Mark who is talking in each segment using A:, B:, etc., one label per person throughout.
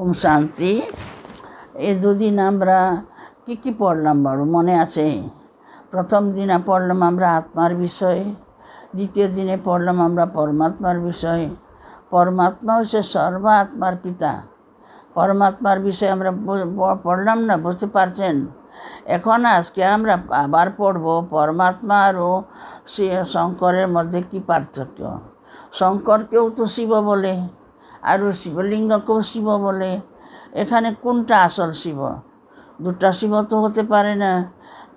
A: ওম শান্তি এ দুদিন আমরা কী কী পড়লাম বড় মনে আছে প্রথম দিনে পড়লাম আমরা আত্মার বিষয়ে দ্বিতীয় দিনে পড়লাম আমরা পরমাত্মার বিষয়ে পরমাত্মা হচ্ছে সর্বাত্মার পিতা পরমাত্মার বিষয়ে আমরা পড়লাম না বুঝতে পারছেন এখন আজকে আমরা আবার পড়ব পরমাত্মা ও শঙ্করের মধ্যে কি পার্থক্য শঙ্করকেও তো শিব বলে আর শিবলিঙ্গকেও শিব বলে এখানে কোনটা আসল শিব দুটা শিব তো হতে পারে না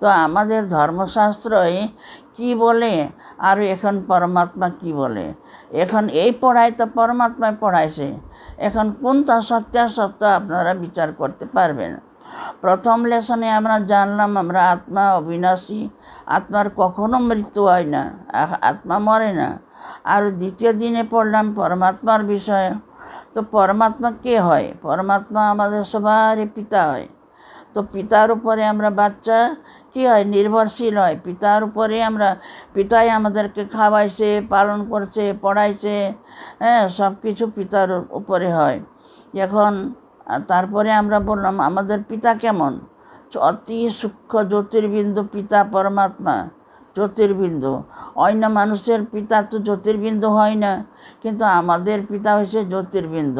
A: তো আমাদের ধর্মশাস্ত্রই কি বলে আর এখন পরমাত্মা কি বলে এখন এই পড়ায় তো পরমাত্মায় পড়াইছে এখন কোনটা সত্য আপনারা বিচার করতে পারবেন প্রথম লেসনে আমরা জানলাম আমরা আত্মা অবিনাশী আত্মার কখনো মৃত্যু হয় না আত্মা মরে না আর দ্বিতীয় দিনে পড়লাম পরমাত্মার বিষয়ে তো পরমাত্মা কে হয় পরমাত্মা আমাদের সবারই পিতা হয় তো পিতার উপরে আমরা বাচ্চা কী হয় নির্ভরশীল হয় পিতার উপরে আমরা পিতাই আমাদেরকে খাওয়াইছে পালন করছে পড়াইছে হ্যাঁ সব কিছু পিতার উপরে হয় এখন তারপরে আমরা বললাম আমাদের পিতা কেমন অতি সূক্ষ্ম জ্যোতির্বিন্দু পিতা পরমাত্মা জ্যোতির্বিন্দ অন্য মানুষের পিতা তো জ্যোতির্বিন্দ হয় না কিন্তু আমাদের পিতা হয়েছে জ্যোতির্বিন্দ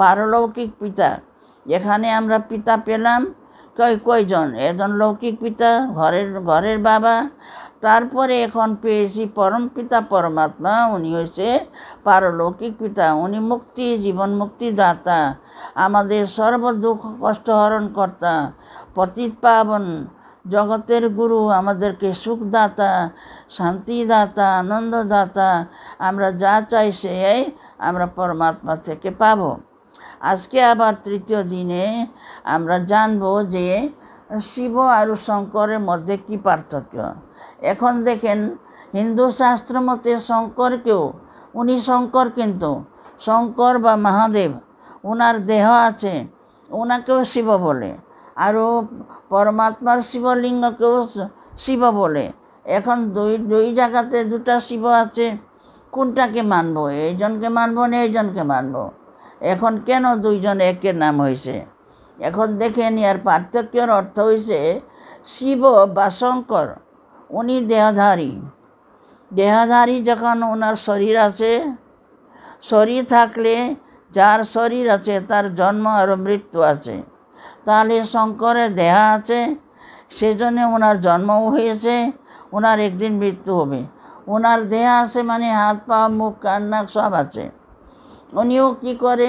A: পারলৌকিক পিতা এখানে আমরা পিতা পেলাম কই কয়জন এজন লৌকিক পিতা ঘরের ঘরের বাবা তারপরে এখন পেয়েছি পরম পিতা পরমাত্মা উনি হয়েছে পারলৌকিক পিতা উনি মুক্তি জীবন মুক্তি দাতা আমাদের সর্বদুঃখ হরণ কর্তা পতিত পাবন জগতের গুরু আমাদেরকে সুখদাতা শান্তিদাতা আনন্দদাতা আমরা যা চাই সে আমরা পরমাত্মা থেকে পাব আজকে আবার তৃতীয় দিনে আমরা জানব যে শিব আর শঙ্করের মধ্যে কি পার্থক্য এখন দেখেন হিন্দু শাস্ত্র মতে শঙ্করকেও উনি শঙ্কর কিন্তু শঙ্কর বা মহাদেব ওনার দেহ আছে ওনাকেও শিব বলে আৰু পৰমাত্মাৰ শিবলিঙ্গকেও শিৱ বলে এখন দুই দুই জায়গাতে দুটা শিব আছে কোনটাকে মানব এইজনকে মানব না এইজনকে মানব এখন কেন দুইজন একের নাম হয়েছে এখন দেখে আর পার্থক্যর অর্থ হয়েছে শিব বা শঙ্কর উনি দেহধারী দেহধারী যখন ওনার শরীর আছে শরীর থাকলে যার শরীর আছে তার জন্ম আর মৃত্যু আছে তাহলে শঙ্করের দেহা আছে সেজন্য ওনার জন্মও হয়েছে ওনার একদিন মৃত্যু হবে ওনার দেহা আছে মানে হাত পা মুখ কান্নাক সব আছে উনিও কী করে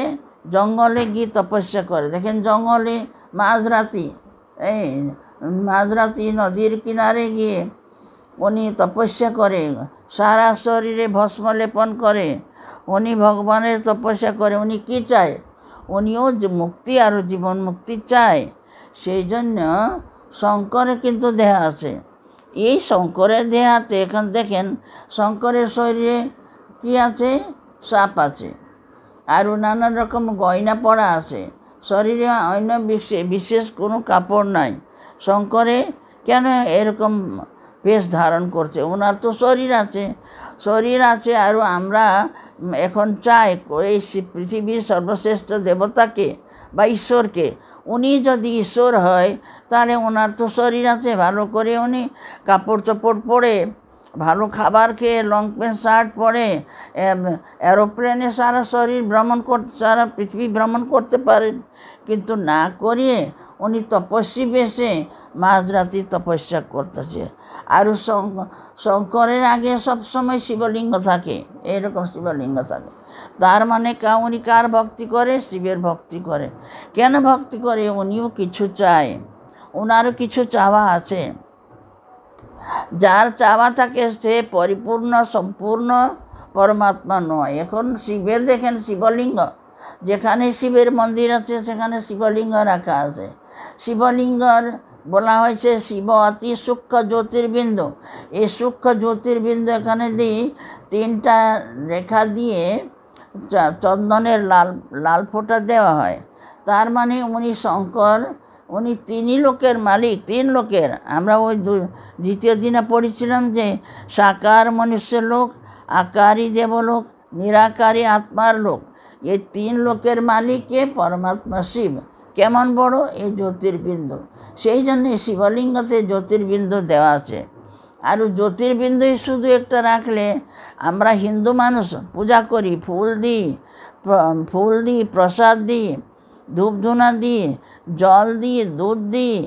A: জঙ্গলে গিয়ে তপস্যা করে দেখেন জঙ্গলে মাঝরাতি এই মাঝরাতি নদীর কিনারে গিয়ে উনি তপস্যা করে সারা শরীরে ভস্ম লেপন করে উনি ভগবানের তপস্যা করে উনি কী চায় উনিও যে মুক্তি আর জীবন মুক্তি চায় সেই জন্য শঙ্করের কিন্তু দেহা আছে এই শঙ্করের দেহাতে এখন দেখেন শঙ্করের শরীরে কী আছে সাপ আছে আরও নানা রকম গয়না পড়া আছে শরীরে অন্য বিশেষ বিশেষ কোনো কাপড় নাই শঙ্করে কেন এরকম বেশ ধারণ করছে ওনার তো শরীর আছে শরীর আছে আর আমরা এখন চাই এই পৃথিবীর সর্বশ্রেষ্ঠ দেবতাকে বা ঈশ্বরকে উনি যদি ঈশ্বর হয় তাহলে ওনার তো শরীর আছে ভালো করে উনি কাপড় চোপড় পরে ভালো খাবার খেয়ে লং প্যান্ট শার্ট পরে অ্যারোপ্লেনে সারা শরীর ভ্রমণ কর সারা পৃথিবী ভ্রমণ করতে পারেন কিন্তু না করিয়ে উনি তপস্বী বেশে মাঝরাতি তপস্যা করতেছে আর শঙ্করের আগে সবসময় শিবলিঙ্গ থাকে এরকম শিবলিঙ্গ থাকে তার মানে উনি কার ভক্তি করে শিবের ভক্তি করে কেন ভক্তি করে উনিও কিছু চায় ওনারও কিছু চাওয়া আছে যার চাওয়া থাকে সে পরিপূর্ণ সম্পূর্ণ পরমাত্মা নয় এখন শিবের দেখেন শিবলিঙ্গ যেখানে শিবের মন্দির আছে সেখানে শিবলিঙ্গ রাখা আছে শিবলিঙ্গর বলা হয়েছে শিব অতি সূক্ষ্ম জ্যোতির্বিন্দ এই সূক্ষ্ম জ্যোতির্বিন্দ এখানে দিই তিনটা রেখা দিয়ে চন্দনের লাল লাল ফোঁটা দেওয়া হয় তার মানে উনি শঙ্কর উনি তিনই লোকের মালিক তিন লোকের আমরা ওই দ্বিতীয় দিনে পড়েছিলাম যে সাকার মনুষ্যের লোক আকারই দেবলোক নিরাকারী আত্মার লোক এই তিন লোকের মালিককে পরমাত্মা শিব কেমন বড় এই জ্যোতির্বিন্দু সেই জন্যে শিবলিঙ্গতে জ্যোতির্বিন্দু দেওয়া আছে আর জ্যোতির্বিন্দুই শুধু একটা রাখলে আমরা হিন্দু মানুষ পূজা করি ফুল দিই ফুল দিই প্রসাদ দিই ধূপধুনা দিই জল দিই দুধ দিই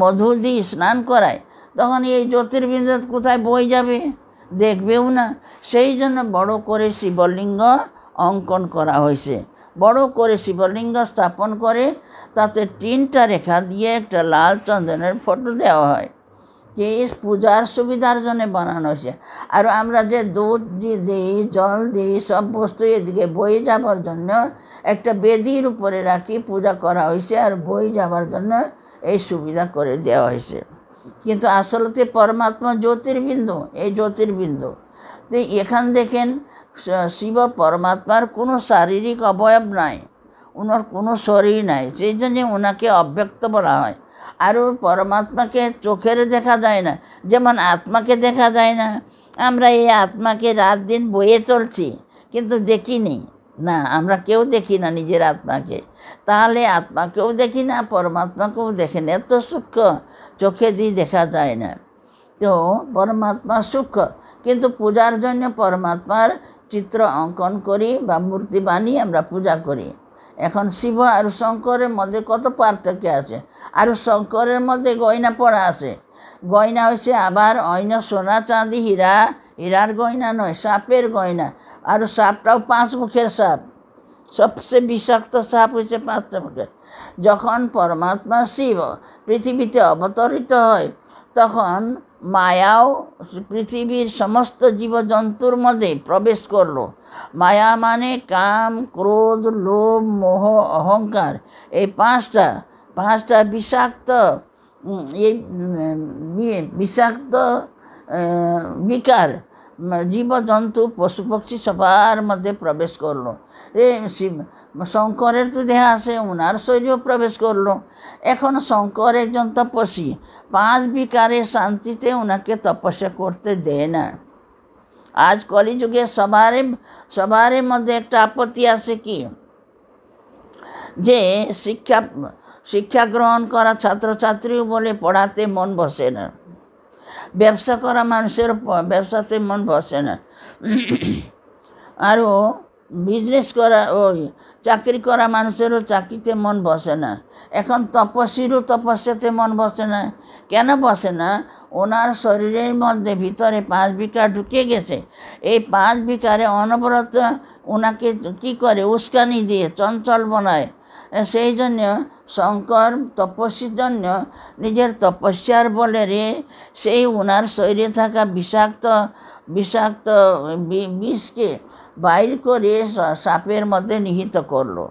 A: মধু দিই স্নান করাই তখন এই জ্যোতির্বিন্দু কোথায় বই যাবে দেখবেও না সেই জন্য বড় করে শিবলিঙ্গ অঙ্কন করা হয়েছে বড় করে শিবলিঙ্গ স্থাপন করে তাতে তিনটা রেখা দিয়ে একটা লাল চন্দনের ফটো দেওয়া হয় যে পূজার সুবিধার জন্য বানানো হয়েছে আর আমরা যে দুধ দিই জল দিই সব বস্তু এদিকে বয়ে যাবার জন্য একটা বেদির উপরে রাখি পূজা করা হয়েছে আর বয়ে যাবার জন্য এই সুবিধা করে দেওয়া হয়েছে কিন্তু আসলতে পরমাত্মা জ্যোতির্বিন্দু এই জ্যোতির্বিন্দু তো এখান দেখেন শিব পরমাত্মার কোনো শারীরিক অবয়ব নাই ওনার কোনো শরীর নাই সেই জন্যে ওনাকে অব্যক্ত বলা হয় আর পরমাত্মাকে চোখের দেখা যায় না যেমন আত্মাকে দেখা যায় না আমরা এই আত্মাকে রাত দিন বয়ে চলছি কিন্তু দেখিনি না আমরা কেউ দেখি না নিজের আত্মাকে তাহলে আত্মাকেও দেখি না পরমাত্মাকেও দেখি না এত সূক্ষ্ম চোখে দিয়ে দেখা যায় না তো পরমাত্মা সূক্ষ্ম কিন্তু পূজার জন্য পরমাত্মার চিত্র অঙ্কন করি বা মূর্তি বানিয়ে আমরা পূজা করি এখন শিব আর শঙ্করের মধ্যে কত পার্থক্য আছে আর শঙ্করের মধ্যে গয়না পড়া আছে গয়না হচ্ছে আবার অন্য সোনা চাঁদি হীরা হীরার গয়না নয় সাপের গয়না আর সাপটাও পাঁচ মুখের সাপ সবচেয়ে বিষাক্ত সাপ হচ্ছে পাঁচটা মুখের যখন পরমাত্মা শিব পৃথিবীতে অবতরিত হয় তখন মায়াও পৃথিবীর সমস্ত জীবজন্তুর মধ্যে প্রবেশ করলো মায়া মানে কাম ক্রোধ লোভ মোহ অহংকার এই পাঁচটা পাঁচটা বিষাক্ত এই ইয়ে, বিষাক্ত বিকার জীবজন্তু পশুপক্ষী সবার মধ্যে প্রবেশ করলো এ শঙ্করের তো দেহা আছে ওনার শরীরেও প্রবেশ করলো এখন শঙ্কর একজন তপস্বী পাঁচ বিকারে শান্তিতে ওনাকে তপস্যা করতে দেয় না আজ কলিযুগে সবার সবারই মধ্যে একটা আপত্তি আছে কি যে শিক্ষা শিক্ষা গ্রহণ করা ছাত্রছাত্রীও বলে পড়াতে মন বসে না ব্যবসা করা মানুষের ব্যবসাতে মন বসে না আরও বিজনেস করা ওই চাকরি করা মানুষেরও চাকরিতে মন বসে না এখন তপস্বীরও তপস্যাতে মন বসে না কেন বসে না ওনার শরীরের মধ্যে ভিতরে পাঁচ বিকার ঢুকে গেছে এই পাঁচ বিকারে অনবরত ওনাকে কি করে উস্কানি দিয়ে চঞ্চল বনায় সেই জন্য শঙ্কর তপস্বীর জন্য নিজের তপস্যার বলে রে সেই ওনার শরীরে থাকা বিষাক্ত বিষাক্ত বিষকে বাইর করে সাপের মধ্যে নিহিত করলো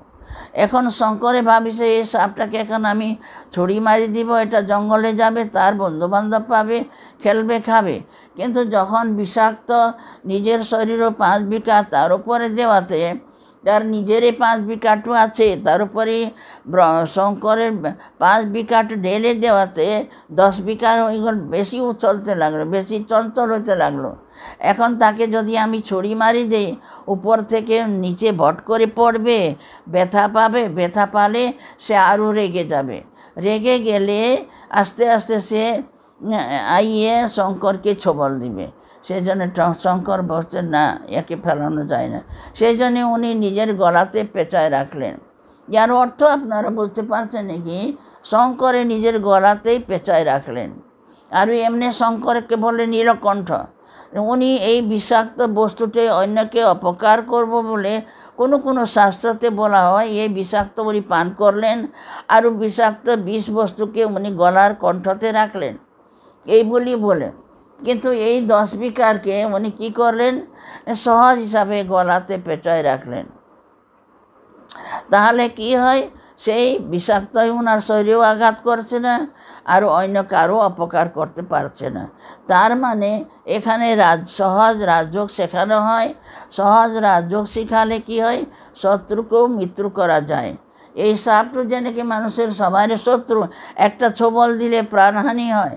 A: এখন শঙ্করে ভাবিছে এই সাপটাকে এখন আমি ছড়ি মারি দিব এটা জঙ্গলে যাবে তার বন্ধুবান্ধব পাবে খেলবে খাবে কিন্তু যখন বিষাক্ত নিজের শরীরও পাঁচ বিকা তার উপরে দেওয়াতে তার নিজেরই পাঁচ বিকাটু আছে তার উপরে শঙ্করের পাঁচ বিকাট ঢেলে দেওয়াতে দশ বিকাট ওইগুলো বেশি চলতে লাগলো বেশি চঞ্চল হতে লাগলো এখন তাকে যদি আমি ছড়ি মারি দিই উপর থেকে নিচে ভট করে পড়বে ব্যথা পাবে ব্যথা পালে সে আরও রেগে যাবে রেগে গেলে আস্তে আস্তে সে আইয়ে শঙ্করকে ছবল দিবে সেই জন্য শঙ্কর বলছেন না একে ফেলানো যায় না সেই জন্যে উনি নিজের গলাতে পেঁচায় রাখলেন যার অর্থ আপনারা বুঝতে পারছেন নাকি শঙ্করে নিজের গলাতেই পেঁচায় রাখলেন আর এমনি শঙ্করকে বলে নীলকণ্ঠ উনি এই বিষাক্ত বস্তুটি অন্যকে অপকার করব বলে কোনো কোনো শাস্ত্রতে বলা হয় এই বিষাক্ত উনি পান করলেন আর বিষাক্ত বিষ বস্তুকে উনি গলার কণ্ঠতে রাখলেন এই বলি বলেন কিন্তু এই দশ বিকারকে উনি কী করলেন সহজ হিসাবে গলাতে পেঁচায় রাখলেন তাহলে কি হয় সেই বিষাক্তই ওনার শরীরেও আঘাত করছে না আর অন্য কারো অপকার করতে পারছে না তার মানে এখানে রাজ সহজ রাজযোগ শেখানো হয় সহজ রাজযোগ শিখালে কি হয় শত্রুকেও মৃত্যু করা যায় এই সাপটু যে নাকি মানুষের সবাই শত্রু একটা ছোবল দিলে প্রাণহানি হয়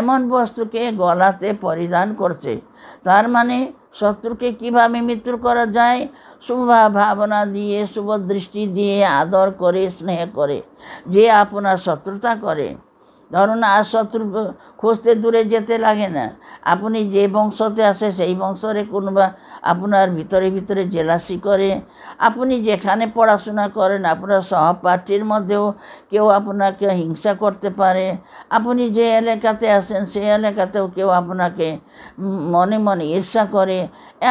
A: এমন বস্তুকে গলাতে পরিধান করছে তার মানে শত্রুকে কিভাবে মৃত্যু করা যায় শুভ ভাবনা দিয়ে শুভ দৃষ্টি দিয়ে আদর করে স্নেহ করে যে আপনার শত্রুতা করে ধরুন আর শত্রু খুঁজতে দূরে যেতে লাগে না আপনি যে বংশতে আসে সেই বংশরে কোনোবা আপনার ভিতরে ভিতরে জেলাসি করে আপনি যেখানে পড়াশোনা করেন আপনার সহপাঠীর মধ্যেও কেউ আপনাকে হিংসা করতে পারে আপনি যে এলাকাতে আসেন সেই এলাকাতেও কেউ আপনাকে মনে মনে ঈর্ষা করে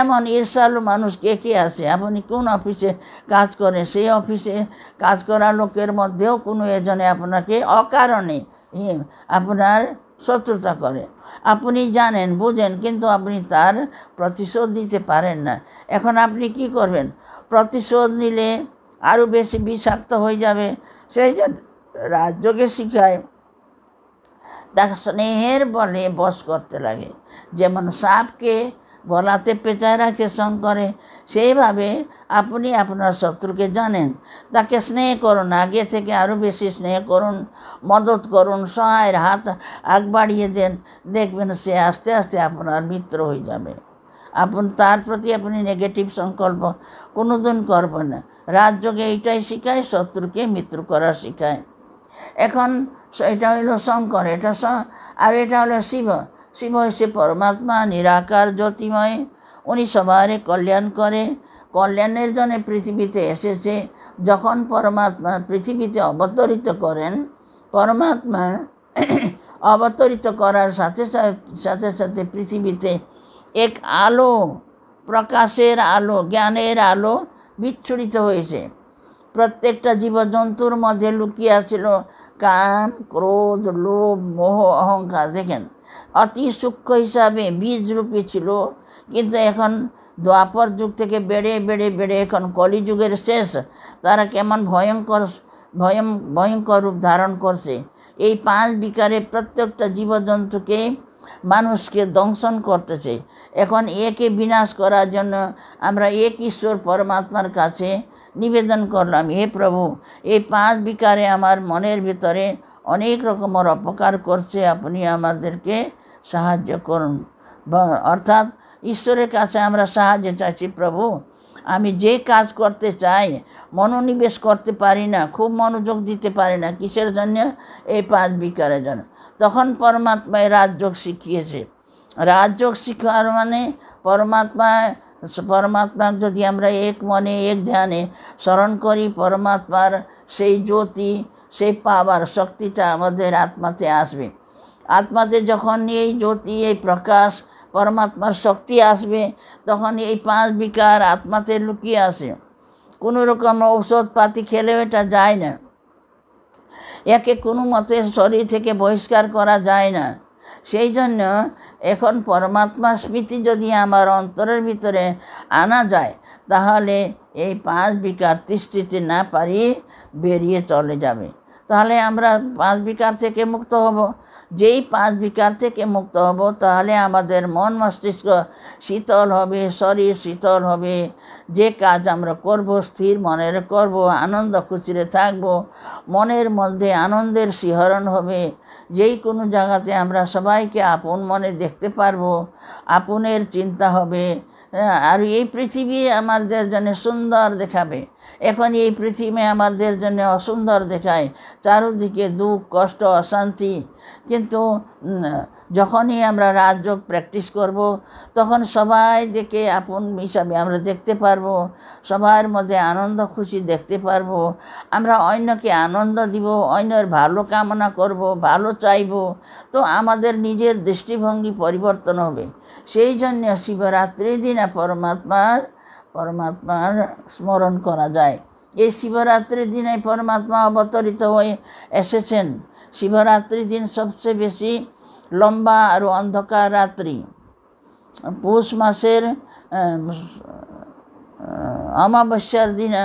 A: এমন ঈর্ষালু মানুষ কে কে আসে আপনি কোন অফিসে কাজ করে সেই অফিসে কাজ করা লোকের মধ্যেও কোনো এজনে আপনাকে অকারণে ইয়ে, আপনার শত্রুতা করে আপনি জানেন বোঝেন কিন্তু আপনি তার প্রতিশোধ দিতে পারেন না এখন আপনি কি করবেন প্রতিশোধ নিলে আরও বেশি বিষাক্ত হয়ে যাবে সেই জন্য রাজযোগে শিখায় তা স্নেহের বলে বস করতে লাগে যেমন সাপকে গলাতে পেঁচায় রাখে শঙ্করে সেইভাবে আপনি আপনার শত্রুকে জানেন তাকে স্নেহ করুন আগে থেকে আরও বেশি স্নেহ করুন মদত করুন সহায়ের হাত আগ বাড়িয়ে দেন দেখবেন সে আস্তে আস্তে আপনার মিত্র হয়ে যাবে আপন তার প্রতি আপনি নেগেটিভ সংকল্প কোনোদিন করবেন না রাজযোগে এইটাই শেখায় শত্রুকে মৃত্যু করা শেখায় এখন এটা হইল শঙ্কর এটা আর এটা হলো শিব শ্রীময় সে পরমাত্মা নিরাকার জ্যোতিময় উনি সবার কল্যাণ করে কল্যাণের জন্য পৃথিবীতে এসেছে যখন পরমাত্মা পৃথিবীতে অবতরিত করেন পরমাত্মা অবতরিত করার সাথে সাথে সাথে পৃথিবীতে এক আলো প্রকাশের আলো জ্ঞানের আলো বিচ্ছুরিত হয়েছে প্রত্যেকটা জীবজন্তুর মধ্যে লুকিয়ে কাম ক্রোধ লোভ মোহ অহংকার দেখেন অতি সূক্ষ্ম হিসাবে বীজ রূপে ছিল কিন্তু এখন দ্বাপর যুগ থেকে বেড়ে বেড়ে বেড়ে এখন কলিযুগের শেষ তারা কেমন ভয়ঙ্কর ভয়ং ভয়ঙ্কর রূপ ধারণ করছে এই পাঁচ বিকারে প্রত্যেকটা জীবজন্তুকে মানুষকে দংশন করতেছে এখন একে বিনাশ করার জন্য আমরা এক ঈশ্বর পরমাত্মার কাছে নিবেদন করলাম হে প্রভু এই পাঁচ বিকারে আমার মনের ভিতরে অনেক রকমের অপকার করছে আপনি আমাদেরকে সাহায্য করুন অর্থাৎ ঈশ্বরের কাছে আমরা সাহায্য চাইছি প্রভু আমি যে কাজ করতে চাই মনোনিবেশ করতে পারি না খুব মনোযোগ দিতে পারি না কিসের জন্য এই পাঁচ বিকারের জন্য তখন পরমাত্মায় রাজযোগ শিখিয়েছে রাজযোগ শিখার মানে পরমাত্মায় পরমাত্মা যদি আমরা এক মনে এক ধ্যানে স্মরণ করি পরমাত্মার সেই জ্যোতি সেই পাওয়ার শক্তিটা আমাদের আত্মাতে আসবে আত্মাতে যখন এই জ্যোতি এই প্রকাশ পরমাত্মার শক্তি আসবে তখন এই পাঁচ বিকার আত্মাতে লুকিয়ে আসে কোনো রকম ঔষধ পাতি খেলেও এটা যায় না একে কোনো মতে শরীর থেকে বহিষ্কার করা যায় না সেই জন্য এখন পরমাত্মা স্মৃতি যদি আমার অন্তরের ভিতরে আনা যায় তাহলে এই পাঁচ বিকার তৃষ্টিতে না পারি বেরিয়ে চলে যাবে তাহলে আমরা পাঁচ বিকার থেকে মুক্ত হব যেই পাঁচ বিকার থেকে মুক্ত হব তাহলে আমাদের মন মস্তিষ্ক শীতল হবে শরীর শীতল হবে যে কাজ আমরা করব স্থির মনের করব আনন্দ খুচিরে থাকব মনের মধ্যে আনন্দের শিহরণ হবে যেই কোনো জায়গাতে আমরা সবাইকে আপন মনে দেখতে পারবো আপনের চিন্তা হবে হ্যাঁ, আর এই পৃথিবী আমাদের জন্য সুন্দর দেখাবে এখন এই পৃথিবী আমাদের জন্য অসুন্দর দেখায় চারদিকে দুঃখ কষ্ট অশান্তি কিন্তু যখনই আমরা রাজযোগ প্র্যাকটিস করব তখন সবাই দেখে আপন হিসাবে আমরা দেখতে পারবো সবার মধ্যে আনন্দ খুশি দেখতে পারবো আমরা অন্যকে আনন্দ দিব অন্যের ভালো কামনা করব ভালো চাইব তো আমাদের নিজের দৃষ্টিভঙ্গি পরিবর্তন হবে সেই জন্য শিবরাত্রির দিন পরমাত্মার পরমাত্মার স্মরণ করা যায় এই শিবরাত্রির দিনে পরমাত্মা অবতরিত হয়ে এসেছেন শিবরাত্রির দিন সবচেয়ে বেশি লম্বা আর অন্ধকার রাত্রি পৌষ মাসের অমাবস্যার দিনে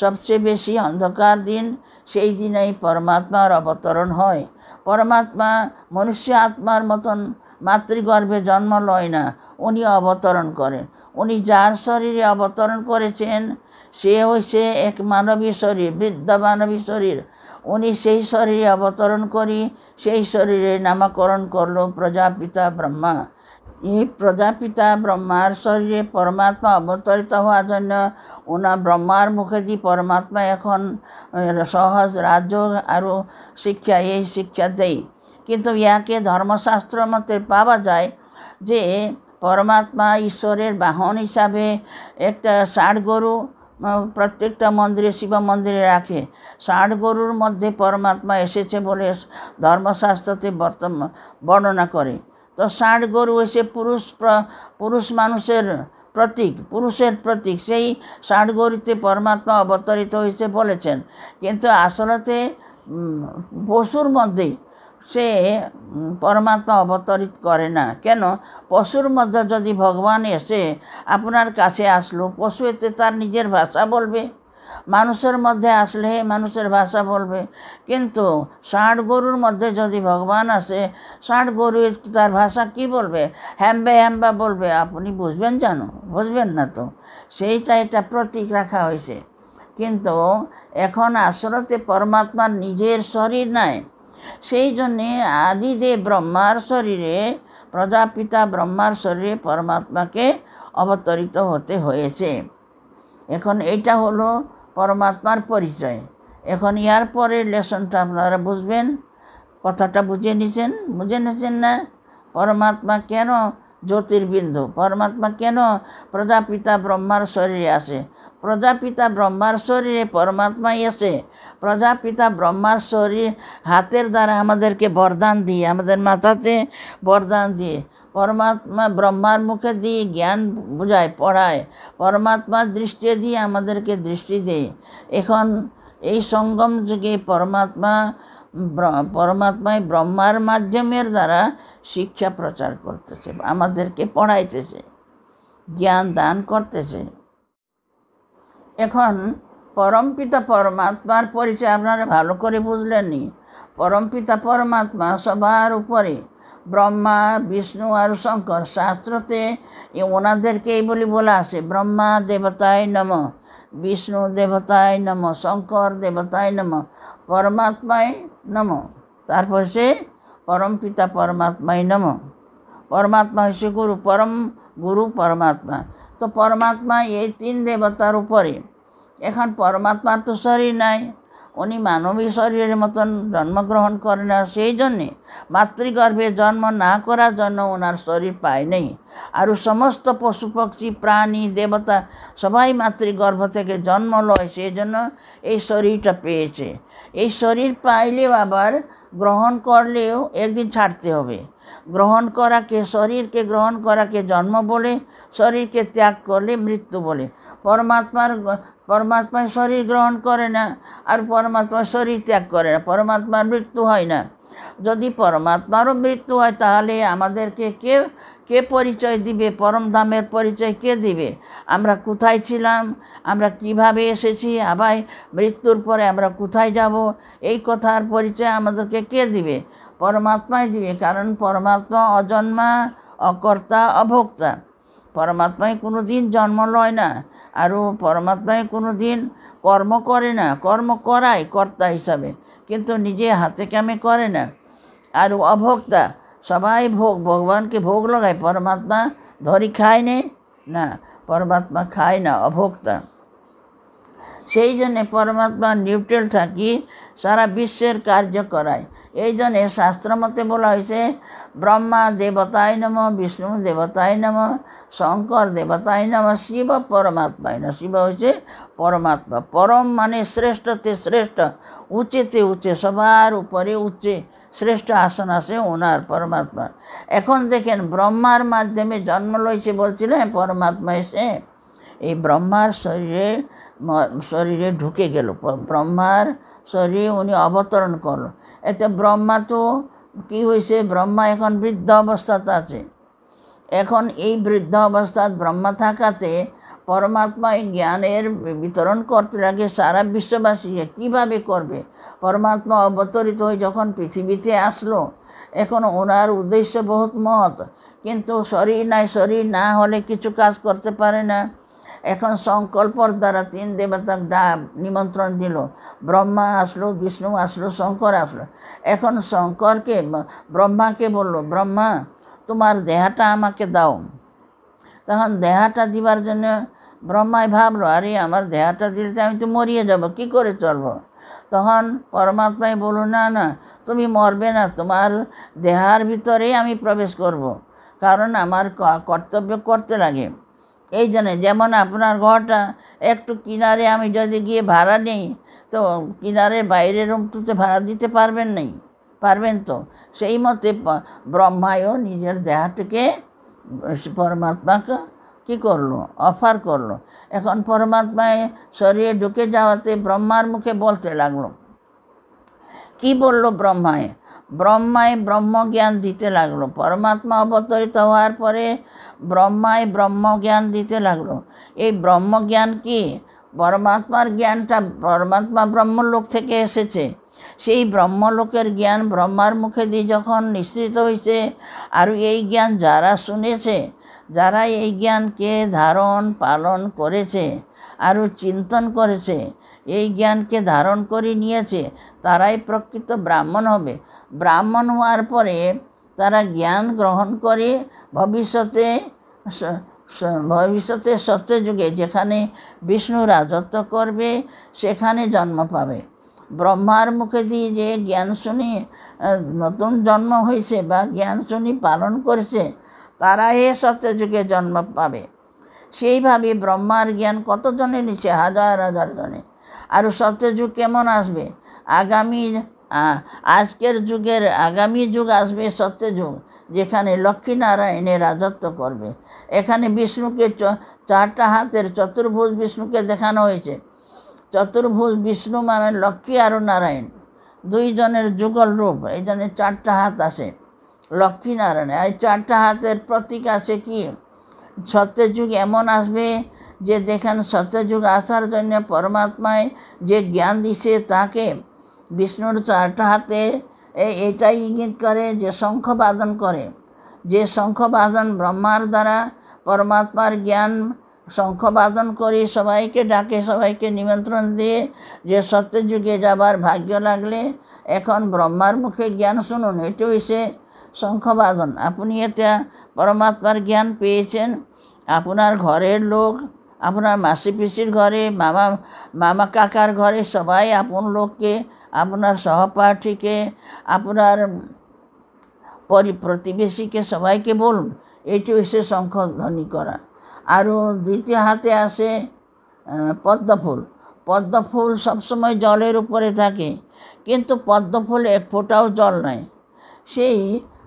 A: সবচেয়ে বেশি অন্ধকার দিন সেই দিনেই পরমাত্মার অবতরণ হয় পরমাত্মা মনুষ্য আত্মার মতন মাতৃগর্ভে জন্ম লয় না উনি অবতরণ করেন উনি যার শরীরে অবতরণ করেছেন সে হয়েছে এক মানবী শরীর বৃদ্ধ মানবী শরীর উনি সেই শরীরে অবতরণ করি সেই শরীরে নামকরণ করল প্রজাপিতা ব্রহ্মা এই প্রজাপিতা ব্রহ্মার শরীরে পরমাত্মা অবতরিত হওয়ার জন্য ওনা ব্রহ্মার মুখে দিয়ে পরমাত্মা এখন সহজ রাজ্য আর শিক্ষা এই শিক্ষা দেয় কিন্তু ইয়াকে ধর্মশাস্ত্র মতে পাওয়া যায় যে পরমাত্মা ঈশ্বরের বাহন হিসাবে একটা ষাট গরু প্রত্যেকটা মন্দিরে শিব মন্দিরে রাখে ষাট গরুর মধ্যে পরমাত্মা এসেছে বলে ধর্মশাস্ত্রতে বর্তমান বর্ণনা করে তো ষাট গরু এসে পুরুষ পুরুষ মানুষের প্রতীক পুরুষের প্রতীক সেই ষাট গরুতে পরমাত্মা অবতরিত হয়েছে বলেছেন কিন্তু আসলেতে পশুর মধ্যে সে পরমাত্মা অবতরিত করে না কেন পশুর মধ্যে যদি ভগবান এসে আপনার কাছে আসলো পশু এতে তার নিজের ভাষা বলবে মানুষের মধ্যে আসলে মানুষের ভাষা বলবে কিন্তু ষাট গরুর মধ্যে যদি ভগবান আসে ষাট গরু তার ভাষা কি বলবে হ্যাম্বে হ্যাম্বা বলবে আপনি বুঝবেন জানো বুঝবেন না তো সেইটা এটা প্রতীক রাখা হয়েছে কিন্তু এখন আসলতে পরমাত্মার নিজের শরীর নাই সেই জন্যে আদিদে ব্রহ্মার শরীরে প্রজাপিতা ব্রহ্মার শরীরে পরমাত্মাকে অবতরিত হতে হয়েছে এখন এটা হলো পরমাত্মার পরিচয় এখন ইয়ার পরের লেসনটা আপনারা বুঝবেন কথাটা বুঝে নিছেন বুঝে নিছেন না পরমাত্মা কেন জ্যোতির্বিন্দু পরমাত্মা কেন প্রজাপিতা ব্রহ্মার শরীরে আসে প্রজাপিতা ব্রহ্মার শরীরে পরমাত্মাই এসে প্রজাপিতা ব্রহ্মার শরীর হাতের দ্বারা আমাদেরকে বরদান দিয়ে আমাদের মাথাতে বরদান দিয়ে পরমাত্মা ব্রহ্মার মুখে দিয়ে জ্ঞান বোঝায় পড়ায় পরমাত্মার দৃষ্টি দিয়ে আমাদেরকে দৃষ্টি দেয় এখন এই সঙ্গম যুগে পরমাত্মা পরমাত্মায় ব্রহ্মার মাধ্যমের দ্বারা শিক্ষা প্রচার করতেছে আমাদেরকে পড়াইতেছে জ্ঞান দান করতেছে এখন পরমপিতা পরমাত্মার পরিচয় আপনারা ভালো করে বুঝলেননি পরমপিতা পরমাত্মা সবার উপরে ব্রহ্মা বিষ্ণু আর শঙ্কর শাস্ত্রতে ওনাদেরকেই বলি বলা আছে ব্রহ্মা দেবতায় নম বিষ্ণু দেবতায় নম শঙ্কর দেবতায় নম পরমাত্মায় নম তারপর সে পরমপিতা পরমাত্মায় নম পরমাত্মা হচ্ছে গুরু পরম গুরু পরমাত্মা তো পরমাত্মা এই তিন দেবতার উপরে এখন পরমাত্মার তো শরীর নাই উনি মানবী শরীরের মতন জন্মগ্রহণ করে না সেই জন্যে মাতৃগর্ভে জন্ম না করার জন্য ওনার শরীর পায় নেই আর সমস্ত পশু পক্ষী প্রাণী দেবতা সবাই মাতৃগর্ভ থেকে জন্ম লয় সেই জন্য এই শরীরটা পেয়েছে এই শরীর পাইলেও আবার গ্রহণ করলেও একদিন ছাড়তে হবে গ্রহণ করাকে শরীরকে গ্রহণ করাকে জন্ম বলে শরীরকে ত্যাগ করলে মৃত্যু বলে পরমাত্মার পরমাত্মায় শরীর গ্রহণ করে না আর পরমাত্মা শরীর ত্যাগ করে না পরমাত্মার মৃত্যু হয় না যদি পরমাত্মারও মৃত্যু হয় তাহলে আমাদেরকে কে কে পরিচয় দিবে পরম দামের পরিচয় কে দিবে আমরা কোথায় ছিলাম আমরা কিভাবে এসেছি আবার মৃত্যুর পরে আমরা কোথায় যাব এই কথার পরিচয় আমাদেরকে কে দিবে পরমাত্মাই দিবে কারণ পরমাত্মা অজন্মা অকর্তা অভোক্তা পরমাত্মায় কোনো দিন জন্ম লয় না আর পরমাত্মায় কোনো দিন কর্ম করে না কর্ম করায় কর্তা হিসাবে কিন্তু নিজে হাতে কামে করে না আর অভোক্তা সবাই ভোগ ভগবানকে ভোগ লাগায় পরমাত্মা ধরি খায় নে না পরমাত্মা খায় না অভোক্তা সেই জন্যে পরমাত্মা নিউট্রেল থাকি সারা বিশ্বের কার্য করায় এই শাস্ত্র মতে বলা হয়েছে ব্রহ্মা দেবতায় নম বিষ্ণু দেবতায় নম শঙ্কর দেবতায় নম শিব পরমাত্মায় নম শিব হয়েছে পরমাত্মা পরম মানে শ্রেষ্ঠতে শ্রেষ্ঠ তে উঁচে সবার উপরে উঁচে শ্রেষ্ঠ আসন আছে ওনার পরমাত্মা এখন দেখেন ব্রহ্মার মাধ্যমে জন্ম লইছে বলছিলেন পরমাত্মা এসে এই ব্রহ্মার শরীরে শরীরে ঢুকে গেল ব্রহ্মার শরীরে উনি অবতরণ করলো এতিয়া তো কি হৈছে ব্রহ্মা এখন বৃদ্ধ অবস্থাতে আছে এখন এই বৃদ্ধ অবস্থাত ব্রহ্মা থাকাতে পরমাত্মা এই জ্ঞানের বিতরণ করতে লাগে সারা বিশ্ববাসী কিভাবে করবে পরমাত্মা অবতরিত হয়ে যখন পৃথিবীতে আসলো এখন ওনার উদ্দেশ্য বহুত মত কিন্তু শরীর নাই শরীর না হলে কিছু কাজ করতে পারে না এখন সংকল্পর দ্বারা তিন দেবতা ডাব নিমন্ত্রণ দিল ব্রহ্মা আসলো বিষ্ণু আসলো শঙ্কর আসলো এখন শঙ্করকে ব্রহ্মাকে বলল ব্রহ্মা তোমার দেহাটা আমাকে দাও তখন দেহাটা দিবার জন্য ব্রহ্মায় ভাবলো আরে আমার দেহাটা দিলে আমি তো মরিয়ে যাব কি করে চলবো তখন পরমাত্মায় বলো না না তুমি মরবে না তোমার দেহার ভিতরেই আমি প্রবেশ করব। কারণ আমার কর্তব্য করতে লাগে এই জন্য যেমন আপনার ঘরটা একটু কিনারে আমি যদি গিয়ে ভাড়া নিই তো কিনারে বাইরে রুমটুতে ভাড়া দিতে পারবেন নাই পারবেন তো সেই মতে ব্রহ্মায়ও নিজের দেহাটিকে পরমাত্মাকে কী করলো অফার করলো এখন পরমাত্মায় শরীরে ঢুকে যাওয়াতে ব্রহ্মার মুখে বলতে লাগলো কি বলল ব্রহ্মায় ব্রহ্মায় ব্রহ্মজ্ঞান দিতে লাগলো পরমাত্মা অবতরিত হওয়ার পরে ব্রহ্মায় ব্রহ্মজ্ঞান দিতে লাগলো এই ব্রহ্মজ্ঞান কি পরমাত্মার জ্ঞানটা পরমাত্মা ব্রহ্মলোক থেকে এসেছে সেই ব্রহ্মলোকের জ্ঞান ব্রহ্মার মুখে দিয়ে যখন নিঃসৃত হয়েছে আর এই জ্ঞান যারা শুনেছে যারা এই জ্ঞানকে ধারণ পালন করেছে আর চিন্তন করেছে এই জ্ঞানকে ধারণ করে নিয়েছে তারাই প্রকৃত ব্রাহ্মণ হবে ব্রাহ্মণ হওয়ার পরে তারা জ্ঞান গ্রহণ করে ভবিষ্যতে ভবিষ্যতে সত্যযুগে যেখানে বিষ্ণু রাজত্ব করবে সেখানে জন্ম পাবে ব্রহ্মার মুখে দিয়ে যে জ্ঞান শুনি নতুন জন্ম হয়েছে বা জ্ঞান শুনি পালন করেছে তারা এ সত্যযুগে জন্ম পাবে সেইভাবে ব্রহ্মার জ্ঞান কতজনে নিচ্ছে হাজার হাজার জনে আর সত্যযুগ কেমন আসবে আগামী আজকের যুগের আগামী যুগ আসবে সত্যযুগ যেখানে লক্ষ্মীনারায়ণের রাজত্ব করবে এখানে বিষ্ণুকে চারটা হাতের চতুর্ভুজ বিষ্ণুকে দেখানো হয়েছে চতুর্ভুজ বিষ্ণু মানে লক্ষ্মী আর নারায়ণ দুইজনের যুগল রূপ এই জন্য চারটা হাত আসে লক্ষ্মীনারায়ণ এই চারটা হাতের প্রতীক আছে কি সত্যযুগ এমন আসবে যে দেখেন সত্যযুগ আসার জন্য পরমাত্মায় যে জ্ঞান দিছে তাকে বিষ্ণুর চারটা হাতে এটাই ইঙ্গিত করে যে শঙ্খ বাদন করে যে শঙ্খ বাদন ব্রহ্মার দ্বারা পরমাত্মার জ্ঞান বাদন করে সবাইকে ডাকে সবাইকে নিমন্ত্রণ দিয়ে যে সত্য যুগে যাবার ভাগ্য লাগলে এখন ব্রহ্মার মুখে জ্ঞান শুনুন এটি শঙ্খ বাদন আপনি এটা পরমাত্মার জ্ঞান পেয়েছেন আপনার ঘরের লোক আপনার মাসি পিসির ঘরে মামা মামা কাকার ঘরে সবাই আপন লোককে আপনার সহপাঠীকে আপনার পরি প্রতিবেশীকে সবাইকে বলুন এটি হচ্ছে শঙ্খধ্বনি করা আর দ্বিতীয় হাতে আসে পদ্মফুল পদ্মফুল সবসময় জলের উপরে থাকে কিন্তু পদ্মফুল এক ফোটাও জল নাই সেই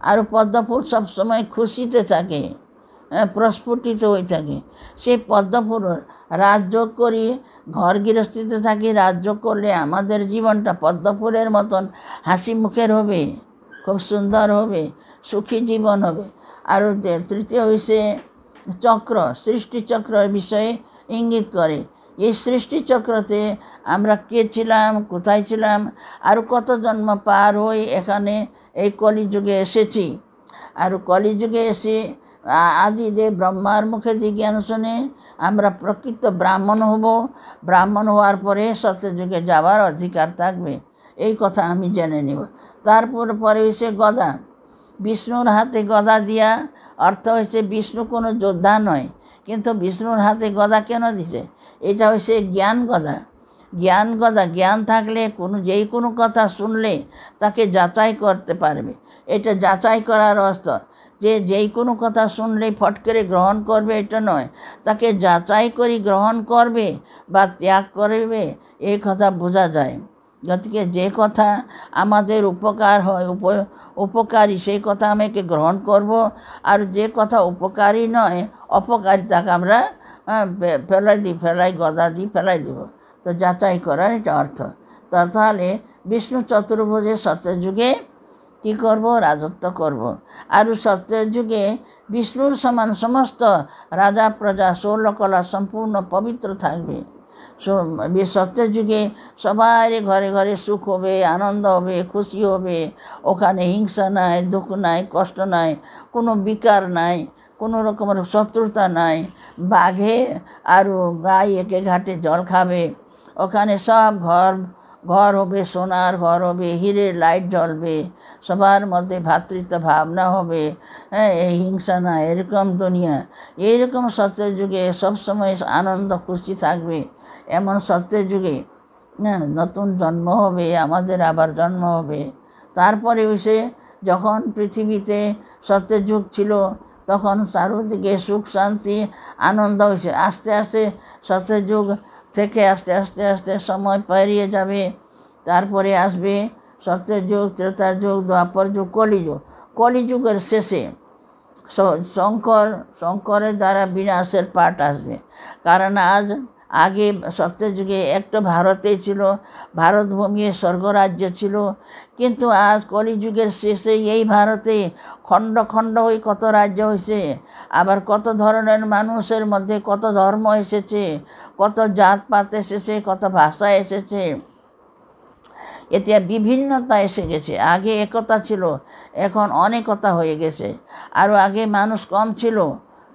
A: আর পদ্মফুল সবসময় খুশিতে থাকে প্রস্ফুটিত হয়ে থাকে সেই পদ্মফুল রাজযোগ করি ঘর গৃহস্থিতে থাকি রাজ্য করলে আমাদের জীবনটা পদ্মফুলের মতন হাসি মুখের হবে খুব সুন্দর হবে সুখী জীবন হবে আর তৃতীয় হয়েছে চক্র সৃষ্টিচক্রের বিষয়ে ইঙ্গিত করে এই সৃষ্টিচক্রতে আমরা কে ছিলাম কোথায় ছিলাম আর কত জন্ম পার হয়ে এখানে এই কলিযুগে এসেছি আর কলিযুগে এসে আদি দে ব্রহ্মার মুখে জ্ঞান শুনে আমরা প্রকৃত ব্রাহ্মণ হব ব্রাহ্মণ হওয়ার পরে সত্যযুগে যাওয়ার অধিকার থাকবে এই কথা আমি জেনে নিব তারপর পরে হয়েছে গদা বিষ্ণুর হাতে গদা দিয়া অর্থ হয়েছে বিষ্ণু কোনো যোদ্ধা নয় কিন্তু বিষ্ণুর হাতে গদা কেন দিছে এটা হয়েছে জ্ঞান গদা জ্ঞান গদা জ্ঞান থাকলে কোনো যেই কোনো কথা শুনলে তাকে যাচাই করতে পারবে এটা যাচাই করার অস্ত্র যে যেই কোনো কথা শুনলেই ফট করে গ্রহণ করবে এটা নয় তাকে যাচাই করে গ্রহণ করবে বা ত্যাগ করবে এ কথা বোঝা যায় গতিকে যে কথা আমাদের উপকার হয় উপ উপকারী সেই কথা আমাকে গ্রহণ করব আর যে কথা উপকারী নয় অপকারী তাকে আমরা ফেলাই দিই ফেলাই গদা দিই ফেলাই দেব তো যাচাই করার এটা অর্থ তাহলে বিষ্ণু চতুর্ভুজের সত্যযুগে কি করব রাজত্ব করব। আর সত্যের যুগে বিষ্ণুর সমান সমস্ত রাজা প্রজা ষোলকলা সম্পূর্ণ পবিত্র থাকবে সত্যযুগে যুগে সবার ঘরে ঘরে সুখ হবে আনন্দ হবে খুশি হবে ওখানে হিংসা নাই দুঃখ নাই কষ্ট নাই কোনো বিকার নাই কোনো রকমের শত্রুতা নাই বাঘে আর গায়ে একে ঘাটে জল খাবে ওখানে সব ঘর ঘর হবে সোনার ঘর হবে হিরের লাইট জ্বলবে সবার মধ্যে ভ্রাতৃত্ব ভাবনা হবে হ্যাঁ এই হিংসা না এরকম দুনিয়া এইরকম সত্যের যুগে সবসময় আনন্দ খুশি থাকবে এমন সত্যের যুগে হ্যাঁ নতুন জন্ম হবে আমাদের আবার জন্ম হবে তারপরে এসে যখন পৃথিবীতে সত্যের যুগ ছিল তখন চারোদিকে সুখ শান্তি আনন্দ হয়েছে আস্তে আস্তে সত্যের যুগ থেকে আস্তে আস্তে আস্তে সময় পেরিয়ে যাবে তারপরে আসবে সত্যের যুগ ত্রেতা যুগ দ্বাপর যুগ কলিযুগ কলিযুগের শেষে শঙ্কর শঙ্করের দ্বারা বিনাশের পাঠ আসবে কারণ আজ আগে সত্যযুগে একটা ভারতে ছিল ভারতভূমি স্বর্গরাজ্য ছিল কিন্তু আজ কলিযুগের শেষে এই ভারতে খণ্ড খণ্ড হয়ে কত রাজ্য হয়েছে আবার কত ধরনের মানুষের মধ্যে কত ধর্ম এসেছে কত জাতপাত এসেছে কত ভাষা এসেছে এতে বিভিন্নতা এসে গেছে আগে একতা ছিল এখন অনেকতা হয়ে গেছে আরও আগে মানুষ কম ছিল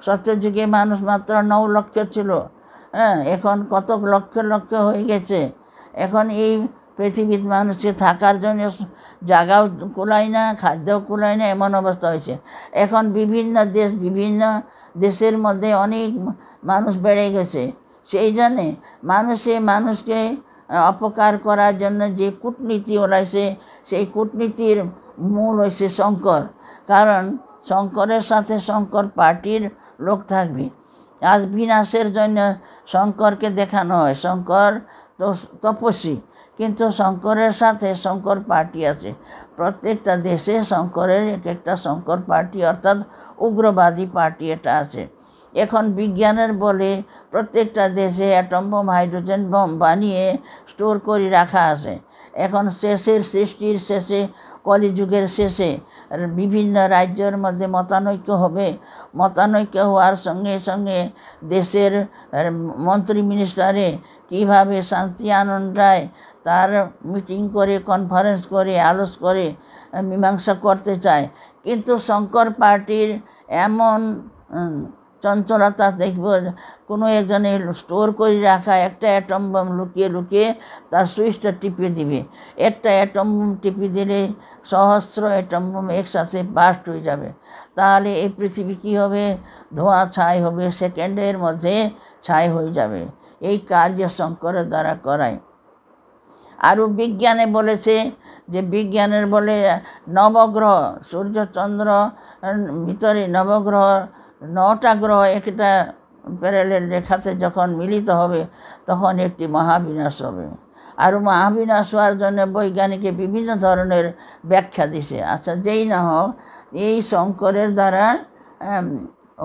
A: সত্যযুগে মানুষ মাত্র নৌ লক্ষ ছিল হ্যাঁ এখন কত লক্ষ লক্ষ হয়ে গেছে এখন এই পৃথিবীর মানুষকে থাকার জন্য জায়গাও কুলায় না খাদ্যও কুলায় না এমন অবস্থা হয়েছে এখন বিভিন্ন দেশ বিভিন্ন দেশের মধ্যে অনেক মানুষ বেড়ে গেছে সেই জন্যে মানুষে মানুষকে অপকার করার জন্য যে কূটনীতি ওলাইছে সেই কূটনীতির মূল হয়েছে শঙ্কর কারণ শঙ্করের সাথে শঙ্কর পার্টির লোক থাকবে আজ বিনাশের জন্য শঙ্করকে দেখানো হয় শঙ্কর তো তপস্বী কিন্তু শঙ্করের সাথে শঙ্কর পার্টি আছে প্রত্যেকটা দেশে শঙ্করের এক একটা শঙ্কর পার্টি অর্থাৎ উগ্রবাদী পার্টি এটা আছে এখন বিজ্ঞানের বলে প্রত্যেকটা দেশে অ্যাটম বোম হাইড্রোজেন বোম বানিয়ে স্টোর করে রাখা আছে এখন শেষের সৃষ্টির শেষে কলিযুগের শেষে বিভিন্ন রাজ্যের মধ্যে মতানৈক্য হবে মতানৈক্য হওয়ার সঙ্গে সঙ্গে দেশের মন্ত্রী মিনিস্টারে কীভাবে শান্তি আনন্দায় তার মিটিং করে কনফারেন্স করে আলোচ করে মীমাংসা করতে চায় কিন্তু শঙ্কর পার্টির এমন চঞ্চলতা দেখব কোনো একজনে স্টোর করে রাখা একটা অ্যাটম বম লুকিয়ে লুকিয়ে তার সুইচটা টিপে দিবে একটা অ্যাটম বম টিপে দিলে সহস্র অ্যাটম বম একসাথে বাস্ট হয়ে যাবে তাহলে এই পৃথিবী কী হবে ধোঁয়া ছাই হবে সেকেন্ডের মধ্যে ছাই হয়ে যাবে এই কার্য শঙ্করের দ্বারা করায় আরও বিজ্ঞানে বলেছে যে বিজ্ঞানের বলে নবগ্রহ সূর্যচন্দ্র ভিতরে নবগ্রহ নটা গ্রহ একটা প্যারালের রেখাতে যখন মিলিত হবে তখন একটি মহাবিনাশ হবে আর মহাবিনাশ হওয়ার জন্য বৈজ্ঞানিকে বিভিন্ন ধরনের ব্যাখ্যা দিছে আচ্ছা যেই না হোক এই শঙ্করের দ্বারা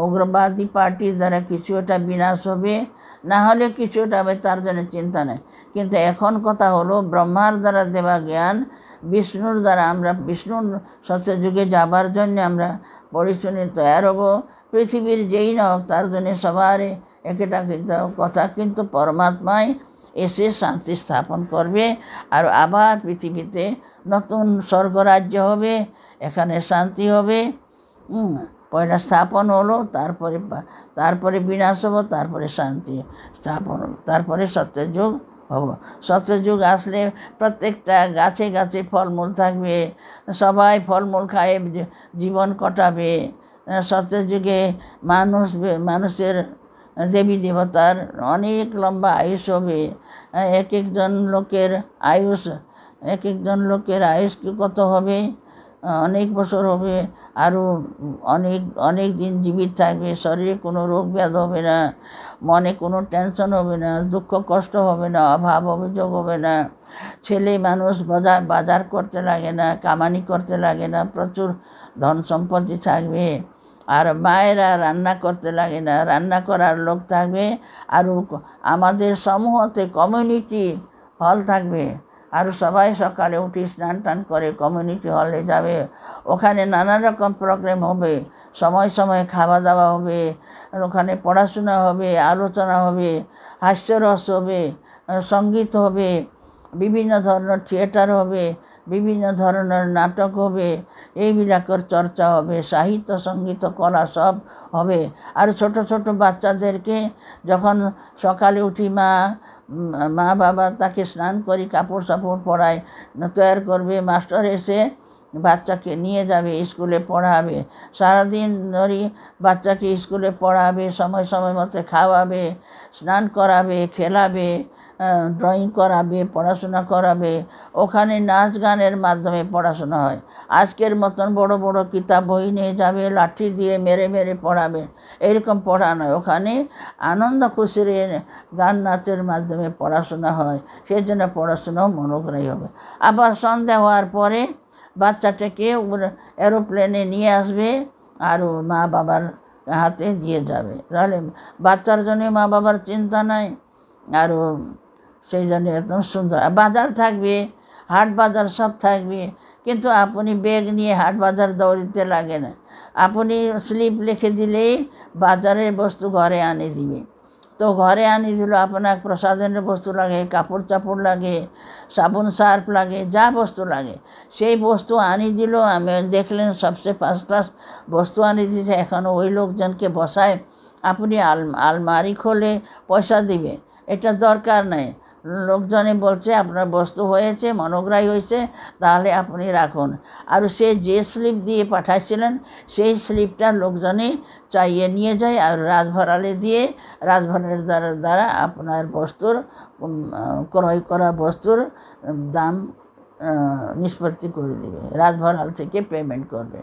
A: উগ্রবাদী পার্টির দ্বারা কিছু একটা বিনাশ হবে না হলে একটা হবে তার জন্য চিন্তা নেই কিন্তু এখন কথা হলো ব্রহ্মার দ্বারা দেওয়া জ্ঞান বিষ্ণুর দ্বারা আমরা বিষ্ণুর সত্যযুগে যাবার জন্য আমরা পরিচয় তৈরি হব পৃথিবীর যেই নক তার জন্য সবার একটা কথা কিন্তু পরমাত্মায় এসে শান্তি স্থাপন করবে আর আবার পৃথিবীতে নতুন স্বর্গরাজ্য হবে এখানে শান্তি হবে পয়লা স্থাপন হলো তারপরে তারপরে বিনাশ হবো তারপরে শান্তি স্থাপন তারপরে সত্যযুগ হবো সত্যযুগ আসলে প্রত্যেকটা গাছে গাছে ফলমূল থাকবে সবাই ফলমূল খায় জীবন কটাবে সত্যের যুগে মানুষ মানুষের দেবী দেবতার অনেক লম্বা আয়ুষ হবে এক একজন লোকের আয়ুষ এক একজন লোকের আয়ুষ কত হবে অনেক বছর হবে আরও অনেক অনেক দিন জীবিত থাকবে শরীরে কোনো রোগ ব্যাধ হবে না মনে কোনো টেনশন হবে না দুঃখ কষ্ট হবে না অভাব অভিযোগ হবে না ছেলে মানুষ বাজার বাজার করতে লাগে না কামানি করতে লাগে না প্রচুর ধন সম্পত্তি থাকবে আর মায়েরা রান্না করতে লাগে না রান্না করার লোক থাকবে আর আমাদের সমূহতে কমিউনিটি হল থাকবে আর সবাই সকালে উঠে স্নান টান করে কমিউনিটি হলে যাবে ওখানে নানা রকম প্রোগ্রাম হবে সময় সময় খাওয়া দাওয়া হবে ওখানে পড়াশোনা হবে আলোচনা হবে হাস্যরস হবে সঙ্গীত হবে বিভিন্ন ধরনের থিয়েটার হবে বিভিন্ন ধরনের নাটক হবে এইবিলাকের চর্চা হবে সাহিত্য সঙ্গীত কলা সব হবে আর ছোট ছোট বাচ্চাদেরকে যখন সকালে উঠি মা মা বাবা তাকে স্নান করি কাপড় সাপড় পরায় তৈরি করবে মাস্টার এসে বাচ্চাকে নিয়ে যাবে স্কুলে পড়াবে সারাদিন ধরে বাচ্চাকে স্কুলে পড়াবে সময় সময় মতো খাওয়াবে স্নান করাবে খেলাবে ড্রয়িং করাবে পড়াশোনা করাবে ওখানে নাচ গানের মাধ্যমে পড়াশোনা হয় আজকের মতন বড় বড় কিতাব বই নিয়ে যাবে লাঠি দিয়ে মেরে মেরে পড়াবে এরকম পড়া নয় ওখানে আনন্দ খুশির গান নাচের মাধ্যমে পড়াশোনা হয় সেই জন্য পড়াশোনাও মনোগ্রাহী হবে আবার সন্ধ্যা হওয়ার পরে বাচ্চাটাকে এরোপ্লেনে নিয়ে আসবে আর মা বাবার হাতে দিয়ে যাবে তাহলে বাচ্চার জন্য মা বাবার চিন্তা নাই আর সেই জন্য একদম সুন্দর বাজার থাকবে হাট বাজার সব থাকবে কিন্তু আপনি ব্যাগ নিয়ে হাট বাজার দৌড়িতে লাগে না আপনি স্লিপ লিখে দিলেই বাজারের বস্তু ঘরে আনে দিবে তো ঘরে আনি দিল আপনার প্রসাধনের বস্তু লাগে কাপড় চাপড় লাগে সাবুন সার্ফ লাগে যা বস্তু লাগে সেই বস্তু আনি দিল আমি দেখলেন সবচেয়ে ফার্স্ট ক্লাস বস্তু আনি দিয়েছে এখন ওই লোকজনকে বসায় আপনি আল আলমারি খোলে পয়সা দিবে এটা দরকার নেই লোকজনে বলছে আপনার বস্তু হয়েছে মনোগ্রাহী হয়েছে তাহলে আপনি রাখুন আর সে যে স্লিপ দিয়ে পাঠাইছিলেন সেই স্লিপটা লোকজনে চাইয়ে নিয়ে যায় আর রাজভরালে দিয়ে রাজভরালের দ্বারা দ্বারা আপনার বস্তুর ক্রয় করা বস্তুর দাম নিষ্পত্তি করে দেবে রাজভরাল থেকে পেমেন্ট করবে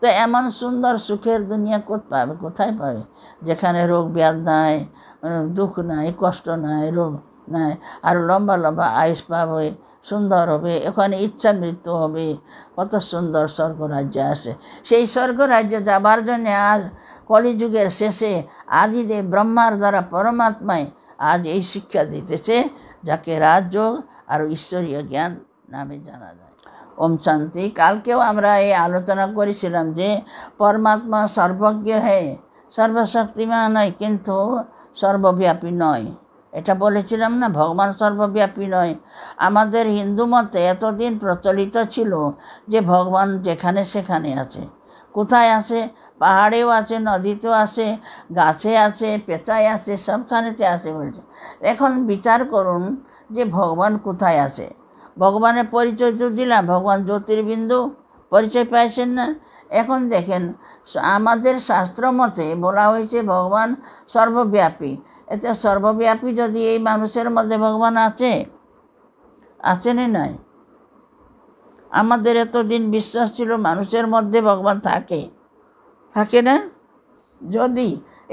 A: তো এমন সুন্দর সুখের দুনিয়া কোথ পাবে কোথায় পাবে যেখানে রোগ ব্যাধ নাই দুঃখ নাই কষ্ট নাই রোগ আর লম্বা লম্বা আয়ুষ পাবে সুন্দর হবে ওখানে ইচ্ছা মৃত্যু হবে কত সুন্দর স্বর্গরাজ্য আছে সেই স্বর্গরাজ্য যাবার জন্য আজ কলিযুগের শেষে আদিদে ব্রহ্মার দ্বারা পরমাত্মায় আজ এই শিক্ষা দিতেছে যাকে রাজযোগ আর ঈশ্বরীয় জ্ঞান নামে জানা যায় ওম শান্তি কালকেও আমরা এই আলোচনা করেছিলাম যে পরমাত্মা সর্বজ্ঞ হে সর্বশক্তিমান নয় কিন্তু সর্বব্যাপী নয় এটা বলেছিলাম না ভগবান সর্বব্যাপী নয় আমাদের হিন্দু মতে এতদিন প্রচলিত ছিল যে ভগবান যেখানে সেখানে আছে কোথায় আছে পাহাড়েও আছে নদীতেও আছে গাছে আছে পেঁচায় আছে সবখানেতে আছে বলছে এখন বিচার করুন যে ভগবান কোথায় আছে ভগবানের পরিচয় তো দিলাম ভগবান জ্যোতির্বিন্দু পরিচয় পাইছেন না এখন দেখেন আমাদের শাস্ত্র মতে বলা হয়েছে ভগবান সর্বব্যাপী এটা সর্বব্যাপী যদি এই মানুষের মধ্যে ভগবান আছে আছে না নাই আমাদের এতদিন বিশ্বাস ছিল মানুষের মধ্যে ভগবান থাকে থাকে না যদি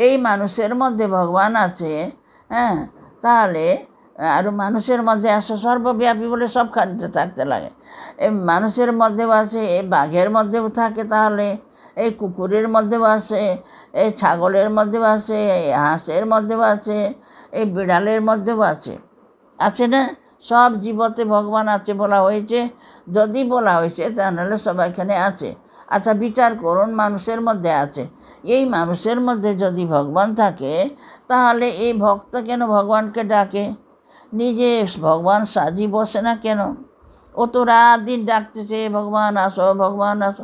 A: এই মানুষের মধ্যে ভগবান আছে হ্যাঁ তাহলে আর মানুষের মধ্যে আসে সর্বব্যাপী বলে সবখানিতে থাকতে লাগে এই মানুষের মধ্যেও আছে এই বাঘের মধ্যেও থাকে তাহলে এই কুকুরের মধ্যেও আছে এই ছাগলের মধ্যেও আছে এই হাঁসের মধ্যেও আছে এই বিড়ালের মধ্যেও আছে আছে না সব জীবতে ভগবান আছে বলা হয়েছে যদি বলা হয়েছে তাহলে সবাইখানে আছে আচ্ছা বিচার করুন মানুষের মধ্যে আছে এই মানুষের মধ্যে যদি ভগবান থাকে তাহলে এই ভক্ত কেন ভগবানকে ডাকে নিজে ভগবান সাজি বসে না কেন ও তো রাত দিন ডাকতেছে ভগবান আসো ভগবান আসো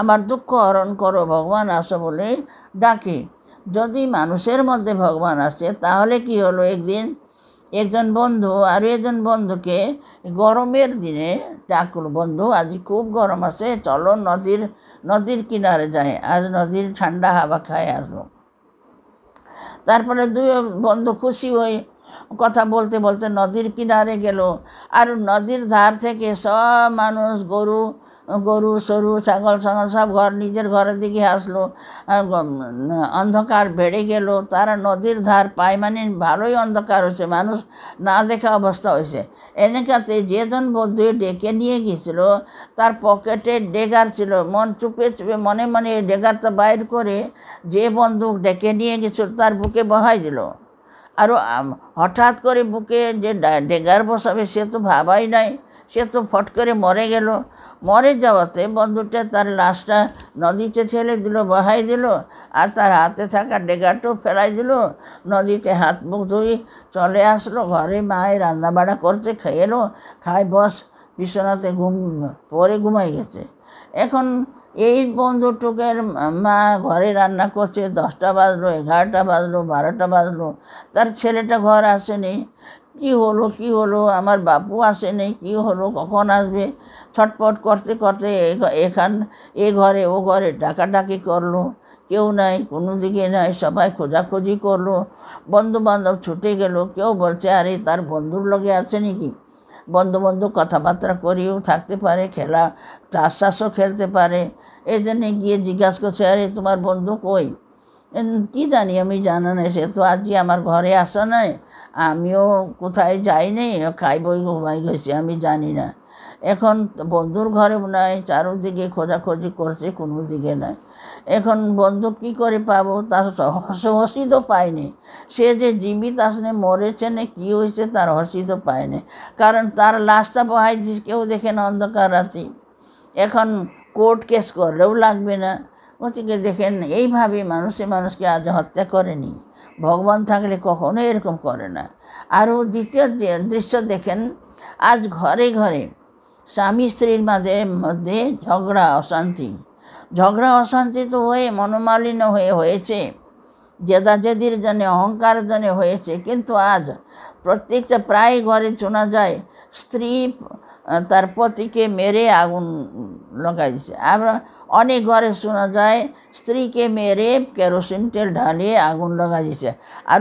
A: আমার দুঃখ হরণ করো ভগবান আসো বলে ডাকে যদি মানুষের মধ্যে ভগবান আসে তাহলে কি হলো একদিন একজন বন্ধু আর একজন বন্ধুকে গরমের দিনে ডাকল বন্ধু আজ খুব গরম আছে চলো নদীর নদীর কিনারে যায় আজ নদীর ঠান্ডা হাওয়া খায় আসবো তারপরে দুই বন্ধু খুশি হয়ে কথা বলতে বলতে নদীর কিনারে গেল আর নদীর ধার থেকে সব মানুষ গরু গরু সরু ছাগল ছাগল সব ঘর নিজের ঘরের দিকে আসলো অন্ধকার বেড়ে গেল তারা নদীর ধার পায় মানে ভালোই অন্ধকার হয়েছে মানুষ না দেখা অবস্থা হয়েছে এনেকাতে যেজন বন্ধু ডেকে নিয়ে গিয়েছিল তার পকেটে ডেগার ছিল মন চুপে চুপে মনে মনে ডেগারটা বাইর করে যে বন্দুক ডেকে নিয়ে গেছিল তার বুকে বহাই দিল আর হঠাৎ করে বুকে যে ডেগার বসাবে সে তো ভাবাই নাই সে তো ফট করে মরে গেল মরে যাওয়াতে বন্ধুটা তার লাশটা নদীতে ঠেলে দিল বহাই দিল আর তার হাতে থাকা ডেগাটো ফেলাই দিল নদীতে হাত মুখ ধুই চলে আসলো ঘরে মায়ের রান্নাবাড়া করতে খেয়ে এলো খায় বস বিছানাতে ঘুম পরে ঘুমাই গেছে এখন এই বন্ধুটুকের মা ঘরে রান্না করছে দশটা বাজলো এগারোটা বাজলো বারোটা বাজলো তার ছেলেটা ঘর আসেনি কি হলো কি হলো আমার বাপু আসেনি কী হলো কখন আসবে ছটপট করতে করতে এখান এ ঘরে ও ঘরে ডাকাডাকি করলো কেউ নাই কোনো দিকে নাই সবাই খোঁজাখুঁজি করলো বন্ধুবান্ধব ছুটে গেল কেউ বলছে আরে তার বন্ধুর লগে আছে নাকি বন্ধু বন্ধু কথাবার্তা করিও থাকতে পারে খেলা চাষও খেলতে পারে এই জন্যে গিয়ে জিজ্ঞাসা করছে আরে তোমার বন্ধু কই কী জানি আমি জানা নাই সে তো আজই আমার ঘরে আসা নয় আমিও কোথায় যাই খাই বই ঘুমাই গেছি আমি জানি না এখন বন্ধুর ঘরে নাই চারোদিকে খোঁজাখোঁজি করছে কোনো দিকে নাই এখন বন্ধু কী করে পাবো তার হসি তো পায়নি সে যে জীবিত আসনে মরেছে না কী হয়েছে তার হসি তো পায়নি কারণ তার লাশটা বহাই দিস কেউ না অন্ধকার রাতে এখন কোর্ট কেস করলেও লাগবে না ওদিকে দেখেন এইভাবে মানুষে মানুষকে আজ হত্যা করেনি ভগবান থাকলে কখনো এরকম করে না আরও দ্বিতীয় দৃশ্য দেখেন আজ ঘরে ঘরে স্বামী স্ত্রীর মাঝে মধ্যে ঝগড়া অশান্তি ঝগড়া অশান্তি তো হয়ে মনোমালিন্য হয়ে হয়েছে জেদাজেদির জন্যে অহংকার জন্যে হয়েছে কিন্তু আজ প্রত্যেকটা প্রায় ঘরে শোনা যায় স্ত্রী তার পতিকে মেরে আগুন লগাইছে আবার অনেক ঘরে শোনা যায় স্ত্রীকে মেরে কেরোসিন তেল ঢালিয়ে আগুন লাগাই দিছে আর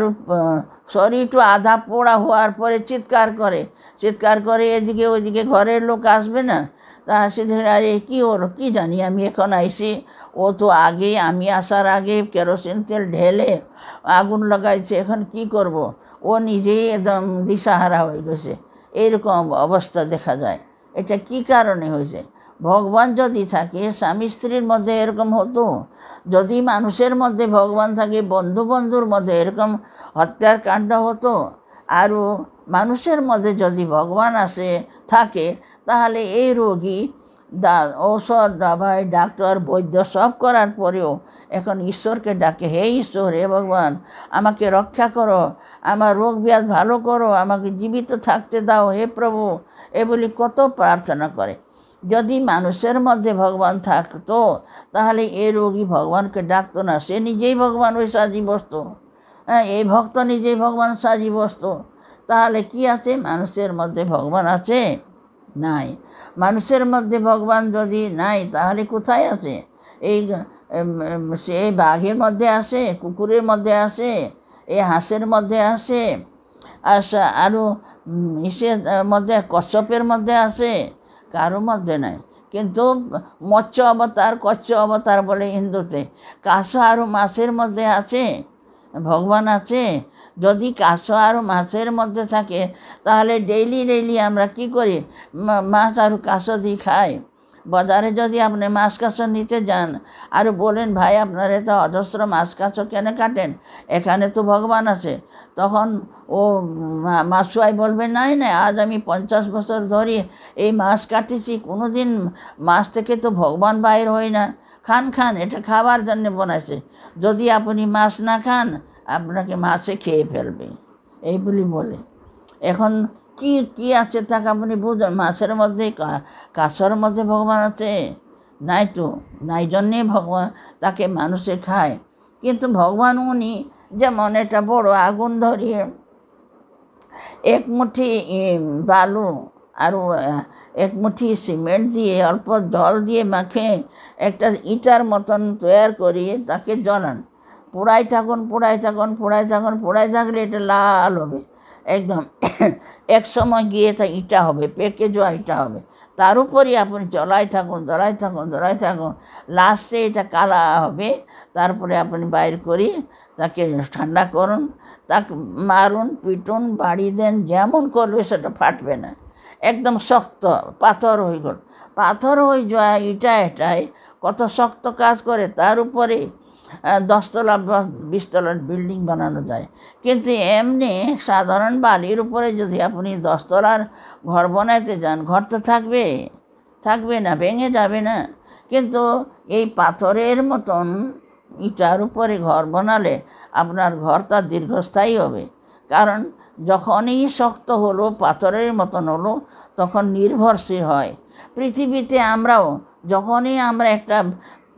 A: শরীরটু আধা পোড়া হওয়ার পরে চিৎকার করে চিৎকার করে এদিকে ওইদিকে ঘরের লোক আসবে না তা সেদিন আরে কী হলো কী জানি আমি এখন আইসি ও তো আগে আমি আসার আগে কেরোসিন তেল ঢেলে আগুন লাগাইছে এখন কি করব। ও নিজেই একদম দিশাহারা হয়ে গেছে এরকম অবস্থা দেখা যায় এটা কি কারণে হয়েছে ভগবান যদি থাকে স্বামী স্ত্রীর মধ্যে এরকম হতো যদি মানুষের মধ্যে ভগবান থাকে বন্ধু বন্ধুর মধ্যে এরকম হত্যার কাণ্ড হতো আরও মানুষের মধ্যে যদি ভগবান আসে থাকে তাহলে এই রোগী ঔষধ দাবাই ডাক্তার বৈদ্য সব করার পরেও এখন ঈশ্বরকে ডাকে হে ঈশ্বর হে ভগবান আমাকে রক্ষা করো আমার রোগ ব্যাধ ভালো করো আমাকে জীবিত থাকতে দাও হে প্রভু এ বলি কত প্রার্থনা করে যদি মানুষের মধ্যে ভগবান থাকতো তাহলে এ রোগী ভগবানকে ডাকতো না সে নিজেই ভগবান ওই সাজি বসতো হ্যাঁ এই ভক্ত নিজেই ভগবান সাজি বসত তাহলে কি আছে মানুষের মধ্যে ভগবান আছে নাই মানুষের মধ্যে ভগবান যদি নাই তাহলে কোথায় আছে এই সে বাঘের মধ্যে আসে কুকুরের মধ্যে আসে এই হাঁসের মধ্যে আসে আসা আরও ইসের মধ্যে কশ্যপের মধ্যে আসে কারো মধ্যে নাই কিন্তু মৎস্য অবতার কচ্ছ অবতার বলে হিন্দুতে কাঁসা আর মাছের মধ্যে আছে ভগবান আছে যদি কাশ আর মাছের মধ্যে থাকে তাহলে ডেইলি ডেইলি আমরা কি করি মাছ আর কাশ দিয়ে খাই বাজারে যদি আপনি মাছ কাছ নিতে যান আর বলেন ভাই আপনার এটা অজস্র মাছ কাছ কেন কাটেন এখানে তো ভগবান আছে তখন ও মাসুয়াই বলবে নাই না আজ আমি পঞ্চাশ বছর ধরে এই মাছ কাটিছি কোনো দিন মাছ থেকে তো ভগবান বাইর হয় না খান খান এটা খাবার জন্য বানাইছে যদি আপনি মাছ না খান আপনাকে মাছে খেয়ে ফেলবে এই বলি বলে এখন কি কি আছে তাকে আপনি বুঝবেন মাছের মধ্যে কাছর মধ্যে ভগবান আছে নাই তো নাই জন্যে ভগবান তাকে মানুষে খায় কিন্তু ভগবান উনি যেমন একটা বড় আগুন ধরিয়ে এক মুঠি বালু আর এক মুঠি সিমেন্ট দিয়ে অল্প জল দিয়ে মাখে একটা ইটার মতন তৈরি করিয়ে তাকে জ্বলান পোড়াই থাকুন পোড়াই থাকুন পোড়াই থাকুন পোড়াই থাকলে এটা লাল হবে একদম এক সময় গিয়ে ইটা হবে পেকে যাওয়া ইটা হবে তার উপরই আপনি জ্বলাই থাকুন জ্বলাই থাকুন জ্বলাই থাকুন লাস্টে এটা কালা হবে তারপরে আপনি বাইর করি তাকে ঠান্ডা করুন তাকে মারুন পিটুন বাড়ি দেন যেমন করবে সেটা ফাটবে না একদম শক্ত পাথর হয়ে গেল পাথর হয়ে যায় ইটা এটাই কত শক্ত কাজ করে তার উপরে দশতলা বা বিশতলার বিল্ডিং বানানো যায় কিন্তু এমনি সাধারণ বালির উপরে যদি আপনি দশতলার ঘর বানাইতে যান ঘর তো থাকবে থাকবে না ভেঙে যাবে না কিন্তু এই পাথরের মতন ইটার উপরে ঘর বানালে আপনার ঘর তার দীর্ঘস্থায়ী হবে কারণ যখনই শক্ত হলো পাথরের মতন হলো তখন নির্ভরশীল হয় পৃথিবীতে আমরাও যখনই আমরা একটা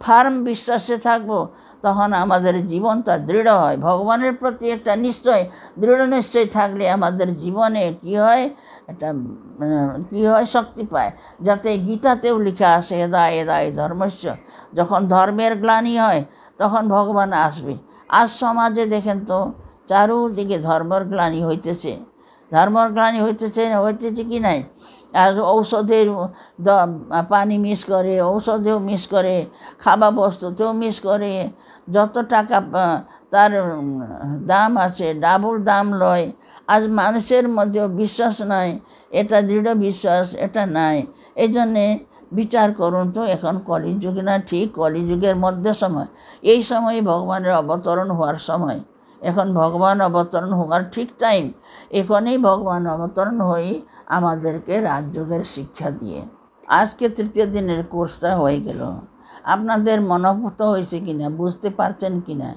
A: ফার্ম বিশ্বাসে থাকবো তখন আমাদের জীবনটা দৃঢ় হয় ভগবানের প্রতি একটা নিশ্চয় দৃঢ় নিশ্চয় থাকলে আমাদের জীবনে কী হয় একটা কী হয় শক্তি পায় যাতে গীতাতেও লেখা আসে এদা এদা ধর্মস্য যখন ধর্মের গ্লানি হয় তখন ভগবান আসবে আজ সমাজে দেখেন তো চারুদিকে ধর্মের গ্লানি হইতেছে ধর্মর গ্লানি হইতেছে হইতেছে কি নাই আর ঔষধের পানি মিস করে ঔষধেও মিস করে খাবার বস্তুতেও মিস করে যত টাকা তার দাম আছে ডাবল দাম লয় আজ মানুষের মধ্যেও বিশ্বাস নাই এটা দৃঢ় বিশ্বাস এটা নাই এই জন্যে বিচার করুন তো এখন কলিযুগ না ঠিক কলিযুগের মধ্যে সময় এই সময়ে ভগবানের অবতরণ হওয়ার সময় এখন ভগবান অবতরণ হওয়ার ঠিক টাইম এখনই ভগবান অবতরণ হয়ে আমাদেরকে রাজযোগের শিক্ষা দিয়ে আজকে তৃতীয় দিনের কোর্সটা হয়ে গেল আপনাদের মনোভূত হয়েছে কিনা বুঝতে পারছেন কি না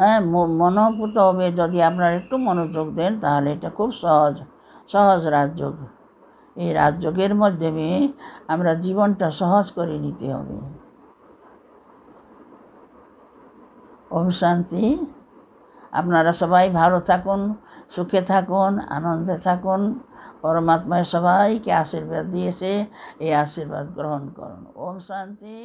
A: হ্যাঁ মনোভূত হবে যদি আপনারা একটু মনোযোগ দেন তাহলে এটা খুব সহজ সহজ রাজযোগ এই রাজযোগের মাধ্যমে আমরা জীবনটা সহজ করে নিতে হবে ওম শান্তি আপনারা সবাই ভালো থাকুন সুখে থাকুন আনন্দে থাকুন পরমাত্মায় সবাইকে আশীর্বাদ দিয়েছে এই আশীর্বাদ গ্রহণ করুন ওম শান্তি